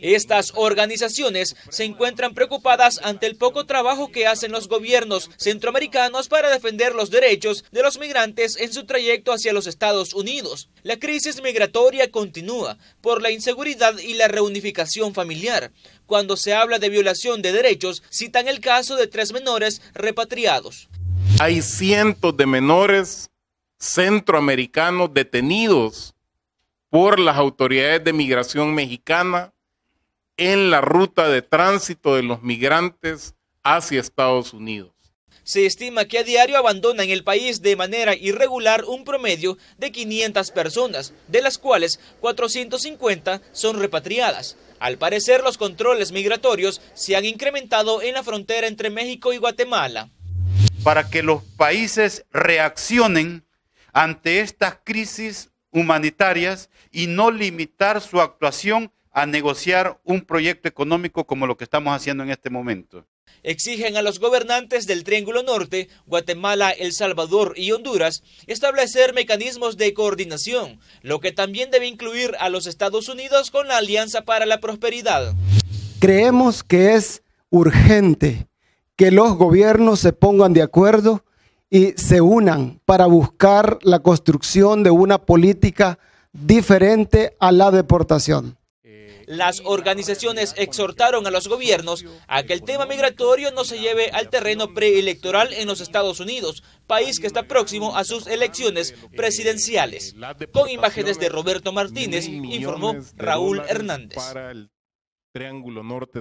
Estas organizaciones se encuentran preocupadas ante el poco trabajo que hacen los gobiernos centroamericanos para defender los derechos de los migrantes en su trayecto hacia los Estados Unidos. La crisis migratoria continúa por la inseguridad y la reunificación familiar. Cuando se habla de violación de derechos, citan el caso de tres menores repatriados. Hay cientos de menores centroamericanos detenidos por las autoridades de migración mexicana en la ruta de tránsito de los migrantes hacia Estados Unidos. Se estima que a diario abandonan el país de manera irregular un promedio de 500 personas, de las cuales 450 son repatriadas. Al parecer, los controles migratorios se han incrementado en la frontera entre México y Guatemala. Para que los países reaccionen ante estas crisis humanitarias y no limitar su actuación a negociar un proyecto económico como lo que estamos haciendo en este momento. Exigen a los gobernantes del Triángulo Norte, Guatemala, El Salvador y Honduras establecer mecanismos de coordinación, lo que también debe incluir a los Estados Unidos con la Alianza para la Prosperidad. Creemos que es urgente que los gobiernos se pongan de acuerdo y se unan para buscar la construcción de una política diferente a la deportación. Las organizaciones exhortaron a los gobiernos a que el tema migratorio no se lleve al terreno preelectoral en los Estados Unidos, país que está próximo a sus elecciones presidenciales. Con imágenes de Roberto Martínez, informó Raúl Hernández. Triángulo Norte.